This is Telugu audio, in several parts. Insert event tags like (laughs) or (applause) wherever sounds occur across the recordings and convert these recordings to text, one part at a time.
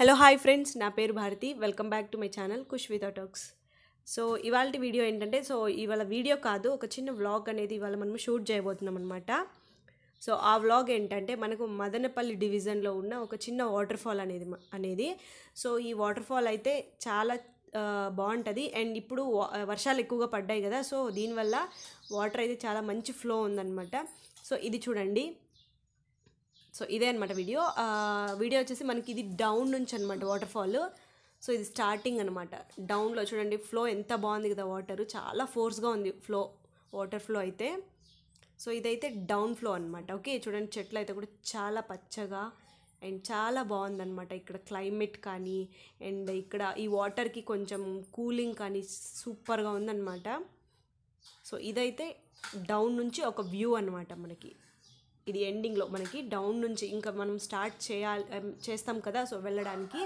హలో హాయ్ ఫ్రెండ్స్ నా పేరు Bharati welcome back to my channel Kushvita talks so ఇవాళ వీడియో ఏంటంటే సో ఇవాళ వీడియో కాదు ఒక చిన్న వ్లాగ్ అనేది ఇవాళ మనం షూట్ చేయబోతున్నాం అనమాట సో ఆ వ్లాగ్ ఏంటంటే మనకు మదనపల్లి డివిజన్లో ఉన్న ఒక చిన్న వాటర్ ఫాల్ అనేది అనేది సో ఈ వాటర్ ఫాల్ అయితే చాలా బాగుంటుంది అండ్ ఇప్పుడు వర్షాలు ఎక్కువగా పడ్డాయి కదా సో దీనివల్ల వాటర్ అయితే చాలా మంచి ఫ్లో ఉందన్నమాట సో ఇది చూడండి సో ఇదే అనమాట వీడియో వీడియో వచ్చేసి మనకి ఇది డౌన్ నుంచి అనమాట వాటర్ ఫాల్ సో ఇది స్టార్టింగ్ అనమాట డౌన్లో చూడండి ఫ్లో ఎంత బాగుంది కదా వాటర్ చాలా ఫోర్స్గా ఉంది ఫ్లో వాటర్ ఫ్లో అయితే సో ఇదైతే డౌన్ ఫ్లో అనమాట ఓకే చూడండి చెట్లు అయితే కూడా చాలా పచ్చగా అండ్ చాలా అనమాట ఇక్కడ క్లైమేట్ కానీ అండ్ ఇక్కడ ఈ వాటర్కి కొంచెం కూలింగ్ కానీ సూపర్గా ఉందన్నమాట సో ఇదైతే డౌన్ నుంచి ఒక వ్యూ అనమాట మనకి ఇది ఎండింగ్లో మనకి డౌన్ నుంచి ఇంకా మనం స్టార్ట్ చేయాలి చేస్తాం కదా సో వెళ్ళడానికి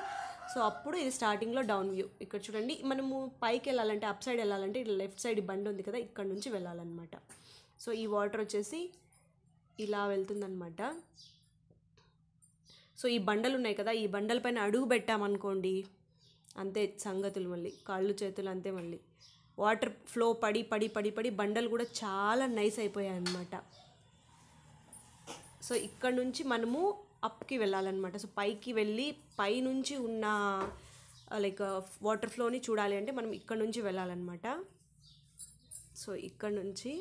సో అప్పుడు ఇది స్టార్టింగ్లో డౌన్ వ్యూ ఇక్కడ చూడండి మనము పైకి వెళ్ళాలంటే అప్ సైడ్ వెళ్ళాలంటే ఇట్లా లెఫ్ట్ సైడ్ బండి ఉంది కదా ఇక్కడ నుంచి వెళ్ళాలన్నమాట సో ఈ వాటర్ వచ్చేసి ఇలా వెళ్తుందన్నమాట సో ఈ బండలు ఉన్నాయి కదా ఈ బండలపైన అడుగు పెట్టామనుకోండి అంతే సంగతులు మళ్ళీ కాళ్ళు చేతులు అంతే మళ్ళీ వాటర్ ఫ్లో పడి పడి పడి పడి బండలు కూడా చాలా నైస్ అయిపోయాయి అన్నమాట సో ఇక్కడ నుంచి మనము అప్కి వెళ్ళాలన్నమాట సో పైకి వెళ్ళి పై నుంచి ఉన్న లైక్ వాటర్ ఫ్లోని చూడాలి అంటే మనం ఇక్కడ నుంచి వెళ్ళాలన్నమాట సో ఇక్కడ నుంచి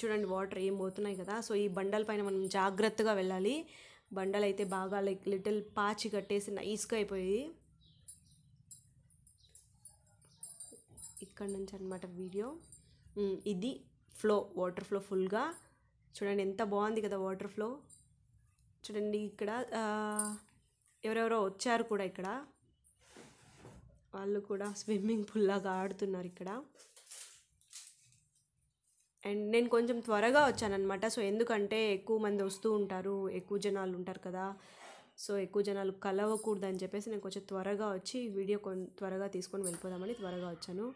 చూడండి వాటర్ ఏం పోతున్నాయి కదా సో ఈ బండల పైన మనం జాగ్రత్తగా వెళ్ళాలి బండలు అయితే బాగా లైక్ లిటిల్ పాచి కట్టేసి నైస్గా అయిపోయి ఇక్కడ నుంచి అనమాట వీడియో ఇది ఫ్లో వాటర్ ఫ్లో ఫుల్గా చూడండి ఎంత బాగుంది కదా వాటర్ ఫ్లో చూడండి ఇక్కడ ఎవరెవరో వచ్చారు కూడా ఇక్కడ వాళ్ళు కూడా స్విమ్మింగ్ పూల్ లాగా ఆడుతున్నారు ఇక్కడ అండ్ నేను కొంచెం త్వరగా వచ్చానమాట సో ఎందుకంటే ఎక్కువ మంది వస్తూ ఉంటారు ఎక్కువ జనాలు ఉంటారు కదా సో ఎక్కువ జనాలు కలవకూడదని చెప్పేసి నేను కొంచెం త్వరగా వచ్చి వీడియో కొ త్వరగా తీసుకొని వెళ్ళిపోదామని త్వరగా వచ్చాను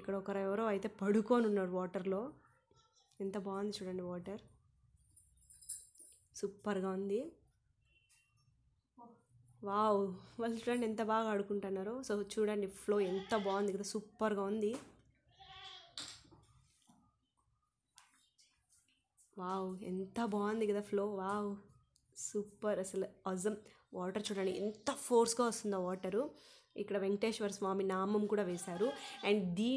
ఇక్కడ ఒకరు ఎవరో అయితే పడుకొని ఉన్నాడు వాటర్లో ఎంత బాగుంది చూడండి వాటర్ సూపర్గా ఉంది వావ్ వాళ్ళు చూడండి ఎంత బాగా ఆడుకుంటున్నారు సో చూడండి ఫ్లో ఎంత బాగుంది కదా సూపర్గా ఉంది వావ్ ఎంత బాగుంది కదా ఫ్లో వావ్ సూపర్ అసలు అజం వాటర్ చూడండి ఎంత ఫోర్స్గా వస్తుందో వాటరు ఇక్కడ వెంకటేశ్వర స్వామి నామం కూడా వేశారు అండ్ దీ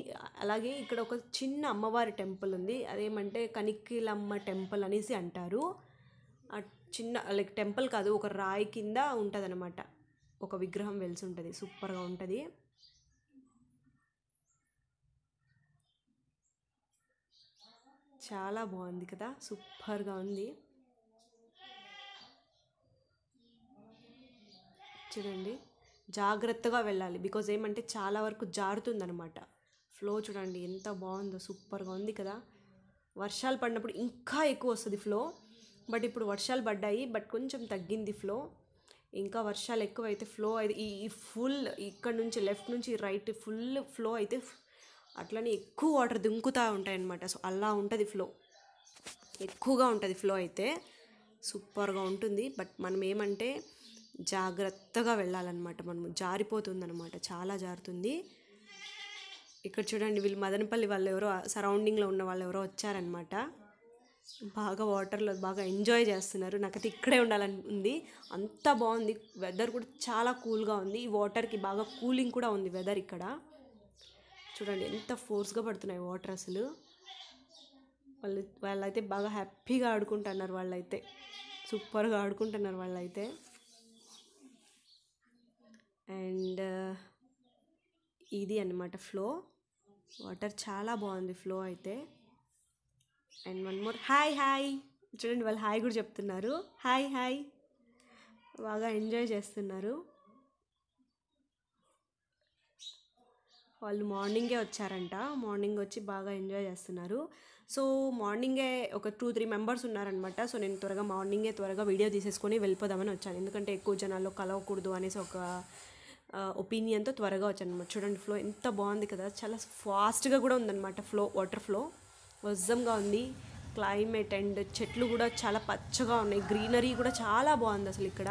అలాగే ఇక్కడ ఒక చిన్న అమ్మవారి టెంపుల్ ఉంది అదేమంటే కనిక్కిలమ్మ టెంపుల్ అనేసి అంటారు ఆ చిన్న లైక్ టెంపుల్ కాదు ఒక రాయి కింద ఉంటుందన్నమాట ఒక విగ్రహం వెలిసి ఉంటుంది సూపర్గా ఉంటుంది చాలా బాగుంది కదా సూపర్గా ఉంది చూడండి జాగ్రత్తగా వెళ్ళాలి బికాజ్ ఏమంటే చాలా వరకు జారుతుందనమాట ఫ్లో చూడండి ఎంత బాగుందో సూపర్గా ఉంది కదా వర్షాలు పడినప్పుడు ఇంకా ఎక్కువ వస్తుంది ఫ్లో బట్ ఇప్పుడు వర్షాలు పడ్డాయి బట్ కొంచెం తగ్గింది ఫ్లో ఇంకా వర్షాలు ఎక్కువ అయితే ఫ్లో అయితే ఈ ఫుల్ ఇక్కడ నుంచి లెఫ్ట్ నుంచి రైట్ ఫుల్ ఫ్లో అయితే అట్లనే ఎక్కువ వాటర్ దుంకుతూ ఉంటాయన్నమాట సో అలా ఉంటుంది ఫ్లో ఎక్కువగా ఉంటుంది ఫ్లో అయితే సూపర్గా ఉంటుంది బట్ మనం ఏమంటే జాగ్రత్తగా వెళ్ళాలన్నమాట మనము జారిపోతుందన్నమాట చాలా జారుతుంది ఇక్కడ చూడండి వీళ్ళు మదనపల్లి వాళ్ళు ఎవరో సరౌండింగ్లో ఉన్న వాళ్ళు ఎవరో వచ్చారనమాట బాగా వాటర్లో బాగా ఎంజాయ్ చేస్తున్నారు నాకైతే ఇక్కడే ఉండాలని ఉంది అంత బాగుంది వెదర్ కూడా చాలా కూల్గా ఉంది ఈ వాటర్కి బాగా కూలింగ్ కూడా ఉంది వెదర్ ఇక్కడ చూడండి ఎంత ఫోర్స్గా పడుతున్నాయి వాటర్ అసలు వాళ్ళు వాళ్ళైతే బాగా హ్యాపీగా ఆడుకుంటున్నారు వాళ్ళైతే సూపర్గా ఆడుకుంటున్నారు వాళ్ళైతే అండ్ ఇది అనమాట ఫ్లో వాటర్ చాలా బాగుంది ఫ్లో అయితే and one more hi hi చూడండి వాళ్ళు హాయ్ కూడా చెప్తున్నారు హాయ్ హాయ్ బాగా ఎంజాయ్ చేస్తున్నారు వాళ్ళు మార్నింగే వచ్చారంట మార్నింగ్ వచ్చి బాగా ఎంజాయ్ చేస్తున్నారు సో మార్నింగే ఒక టూ త్రీ మెంబర్స్ ఉన్నారనమాట సో నేను త్వరగా మార్నింగే త్వరగా వీడియో తీసేసుకొని వెళ్ళిపోదామని వచ్చాను ఎందుకంటే ఎక్కువ జనాల్లో కలవకూడదు అనేసి ఒక ఒపీనియన్తో త్వరగా వచ్చాను అనమాట చూడండి ఫ్లో ఎంత బాగుంది కదా చాలా ఫాస్ట్గా కూడా ఉందన్నమాట ఫ్లో వాటర్ ఫ్లో వజ్జంగా ఉంది క్లైమేట్ అండ్ చెట్లు కూడా చాలా పచ్చగా ఉన్నాయి గ్రీనరీ కూడా చాలా బాగుంది అసలు ఇక్కడ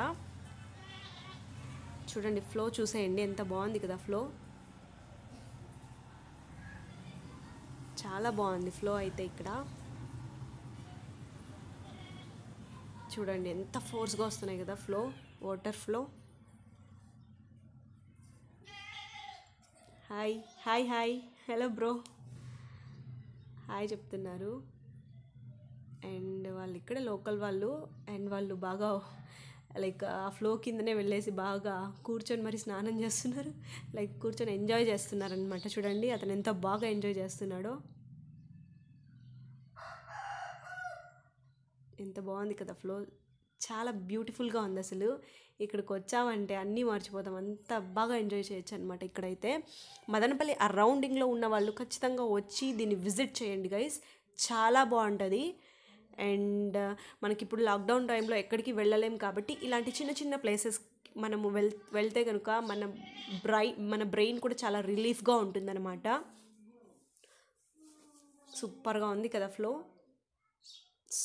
చూడండి ఫ్లో చూసేయండి ఎంత బాగుంది కదా ఫ్లో చాలా బాగుంది ఫ్లో అయితే ఇక్కడ చూడండి ఎంత ఫోర్స్గా వస్తున్నాయి కదా flow water flow hi hi hi hello bro hi చెప్తున్నారు అండ్ వాళ్ళు ఇక్కడే లోకల్ వాళ్ళు అండ్ వాళ్ళు బాగా లైక్ ఆ ఫ్లో కిందనే వెళ్ళేసి బాగా కూర్చొని మరి స్నానం చేస్తున్నారు లైక్ కూర్చొని ఎంజాయ్ చేస్తున్నారనమాట చూడండి అతను ఎంత బాగా ఎంజాయ్ చేస్తున్నాడో ఎంత బాగుంది కదా ఫ్లో చాలా బ్యూటిఫుల్గా ఉంది అసలు ఇక్కడికి వచ్చామంటే అన్నీ మర్చిపోతాం అంత బాగా ఎంజాయ్ చేయొచ్చు అనమాట ఇక్కడైతే మదనపల్లి అరౌండింగ్లో ఉన్న వాళ్ళు ఖచ్చితంగా వచ్చి దీన్ని విజిట్ చేయండి గైస్ చాలా బాగుంటుంది అండ్ మనకి ఇప్పుడు లాక్డౌన్ టైంలో ఎక్కడికి వెళ్ళలేం కాబట్టి ఇలాంటి చిన్న చిన్న ప్లేసెస్ మనము వెల్ వెళ్తే కనుక మన బ్రై మన బ్రెయిన్ కూడా చాలా రిలీఫ్గా ఉంటుందన్నమాట సూపర్గా ఉంది కదా ఫ్లో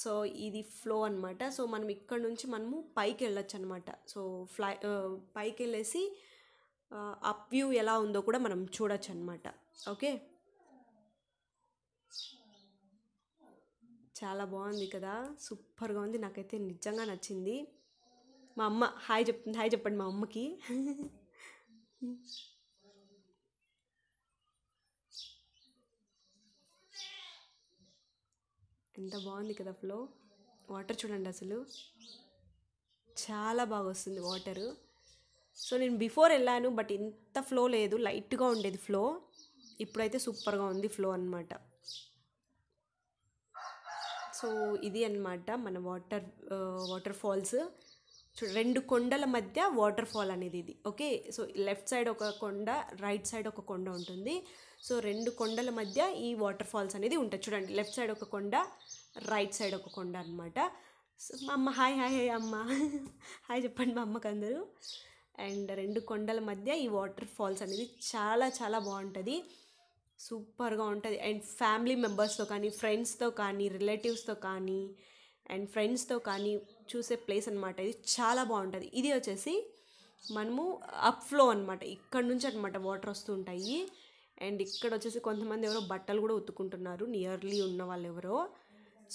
సో ఇది ఫ్లో అనమాట సో మనం ఇక్కడ నుంచి మనము పైకి వెళ్ళొచ్చు అనమాట సో ఫ్లై పైకి వెళ్ళేసి అప్ వ్యూ ఎలా ఉందో కూడా మనం చూడొచ్చు అనమాట ఓకే చాలా బాగుంది కదా సూపర్గా ఉంది నాకైతే నిజంగా నచ్చింది మా అమ్మ హాయ్ చెప్ హాయ్ చెప్పండి మా అమ్మకి ఎంత బాగుంది కదా ఫ్లో వాటర్ చూడండి అసలు చాలా బాగా వస్తుంది వాటరు సో నేను బిఫోర్ వెళ్ళాను బట్ ఇంత ఫ్లో లేదు లైట్గా ఉండేది ఫ్లో ఇప్పుడైతే సూపర్గా ఉంది ఫ్లో అనమాట సో ఇది అనమాట మన వాటర్ వాటర్ ఫాల్స్ రెండు కొండల మధ్య వాటర్ ఫాల్ అనేది ఇది ఓకే సో లెఫ్ట్ సైడ్ ఒక కొండ రైట్ సైడ్ ఒక కొండ ఉంటుంది సో రెండు కొండల మధ్య ఈ వాటర్ ఫాల్స్ అనేది ఉంటుంది చూడండి లెఫ్ట్ సైడ్ ఒక కొండ రైట్ సైడ్ ఒక కొండ అనమాట మా అమ్మ హాయ్ హాయ్ హాయ్ అమ్మ హాయ్ (laughs) చెప్పండి మా అమ్మకు అందరూ అండ్ రెండు కొండల మధ్య ఈ వాటర్ ఫాల్స్ అనేది చాలా చాలా బాగుంటుంది సూపర్గా ఉంటుంది అండ్ ఫ్యామిలీ మెంబర్స్తో కానీ ఫ్రెండ్స్తో కానీ రిలేటివ్స్తో కానీ అండ్ ఫ్రెండ్స్తో కానీ చూసే ప్లేస్ అనమాట ఇది చాలా బాగుంటుంది ఇది వచ్చేసి మనము అప్ ఫ్లో అనమాట ఇక్కడ నుంచి అనమాట వాటర్ వస్తూ ఉంటాయి అండ్ ఇక్కడ వచ్చేసి కొంతమంది ఎవరో బట్టలు కూడా ఉతుకుంటున్నారు నియర్లీ ఉన్న వాళ్ళు ఎవరో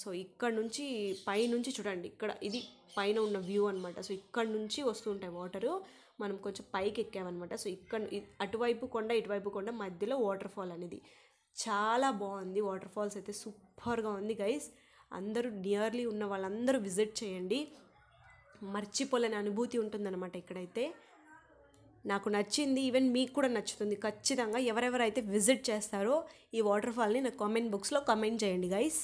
సో ఇక్కడ నుంచి పైనుంచి చూడండి ఇక్కడ ఇది పైన ఉన్న వ్యూ అనమాట సో ఇక్కడ నుంచి వస్తూ ఉంటాయి వాటరు మనం కొంచెం పైకి ఎక్కామన్నమాట సో ఇక్కడ అటువైపు కొండ ఇటువైపు కొండ మధ్యలో వాటర్ ఫాల్ అనేది చాలా బాగుంది వాటర్ ఫాల్స్ అయితే సూపర్గా ఉంది గైస్ అందరూ నియర్లీ ఉన్న వాళ్ళందరూ విజిట్ చేయండి మర్చిపోలేని అనుభూతి ఉంటుందన్నమాట ఇక్కడైతే నాకు నచ్చింది ఈవెన్ మీకు కూడా నచ్చుతుంది ఖచ్చితంగా ఎవరెవరైతే విజిట్ చేస్తారో ఈ వాటర్ ఫాల్ని నాకు కామెంట్ బుక్స్లో కామెంట్ చేయండి గైస్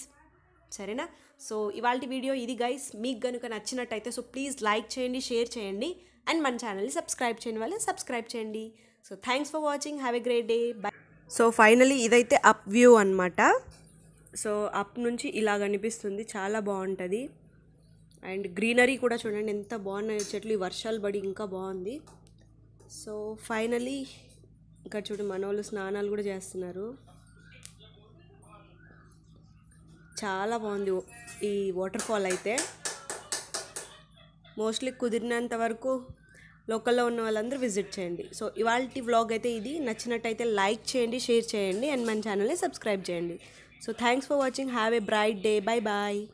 సరేనా సో ఇవాళ వీడియో ఇది గైస్ మీకు కనుక నచ్చినట్టయితే సో ప్లీజ్ లైక్ చేయండి షేర్ చేయండి అండ్ మన ఛానల్ని సబ్స్క్రైబ్ చేయని వాళ్ళు సబ్స్క్రైబ్ చేయండి so thanks for watching have a great day bye so finally ఇదైతే అప్ వ్యూ అనమాట సో అప్ నుంచి ఇలా కనిపిస్తుంది చాలా బాగుంటుంది అండ్ గ్రీనరీ కూడా చూడండి ఎంత బాగున్నాయో చెట్లు ఈ వర్షాలు పడి ఇంకా బాగుంది సో ఫైనలీ ఇక్కడ చూడు మనోళ్ళు స్నానాలు కూడా చేస్తున్నారు చాలా బాగుంది ఈ వాటర్ ఫాల్ అయితే మోస్ట్లీ కుదిరినంత వరకు లోకల్లో ఉన్న వాళ్ళందరూ విజిట్ చేయండి సో ఇవాళ వ్లాగ్ అయితే ఇది నచ్చినట్టయితే లైక్ చేయండి షేర్ చేయండి అండ్ మన ఛానల్ని సబ్స్క్రైబ్ చేయండి So thanks for watching. Have a bright day. Bye bye.